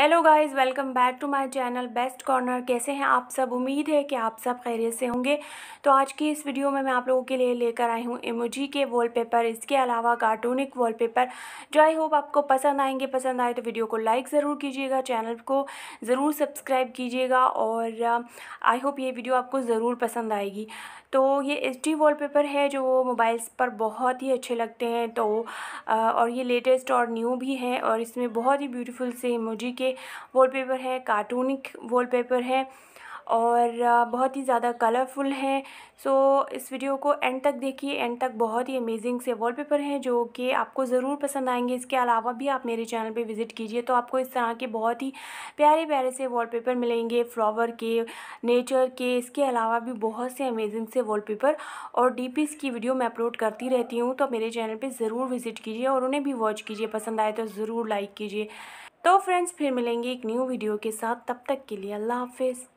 hello guys welcome back to my channel best corner कैसे हैं आप सब उम्मीद है कि आप सब खैरियत से होंगे तो आज की इस वीडियो में मैं आप लोगों के लिए लेकर आई हूँ इमोजी के वॉलपेपर इसके अलावा कार्टूनिक वॉलपेपर जो आई होप आपको पसंद आएंगे पसंद आए तो वीडियो को लाइक ज़रूर कीजिएगा चैनल को ज़रूर सब्सक्राइब कीजिएगा और आई uh, होप ये वीडियो आपको ज़रूर पसंद आएगी तो ये एच डी है जो मोबाइल्स पर बहुत ही अच्छे लगते हैं तो uh, और ये लेटेस्ट और न्यू भी हैं और इसमें बहुत ही ब्यूटीफुल से इमोजी के वॉलपेपर है कार्टूनिक वॉलपेपर है और बहुत ही ज़्यादा कलरफुल है सो इस वीडियो को एंड तक देखिए एंड तक बहुत ही अमेजिंग से वॉलपेपर हैं जो कि आपको ज़रूर पसंद आएंगे इसके अलावा भी आप मेरे चैनल पे विज़िट कीजिए तो आपको इस तरह के बहुत ही प्यारे प्यारे से वॉलपेपर मिलेंगे फ्लावर के नेचर के इसके अलावा भी बहुत से अमेजिंग से वॉलपेपर और डी की वीडियो मैं अपलोड करती रहती हूँ तो मेरे चैनल पर ज़रूर विज़िट कीजिए और उन्हें भी वॉच कीजिए पसंद आए तो ज़रूर लाइक कीजिए तो फ्रेंड्स फिर मिलेंगे एक न्यू वीडियो के साथ तब तक के लिए अल्लाह हाफिज़